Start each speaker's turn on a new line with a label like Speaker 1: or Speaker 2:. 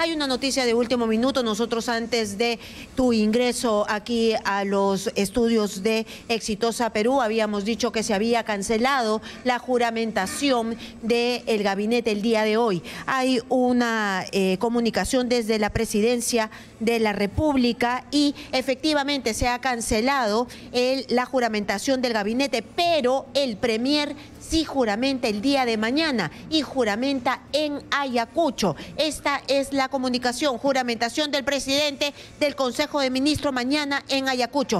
Speaker 1: Hay una noticia de último minuto. Nosotros antes de tu ingreso aquí a los estudios de Exitosa Perú, habíamos dicho que se había cancelado la juramentación del gabinete el día de hoy. Hay una eh, comunicación desde la presidencia de la República y efectivamente se ha cancelado la juramentación del gabinete, pero el premier sí juramenta el día de mañana y juramenta en Ayacucho. Esta es la comunicación, juramentación del presidente del Consejo de Ministros mañana en Ayacucho.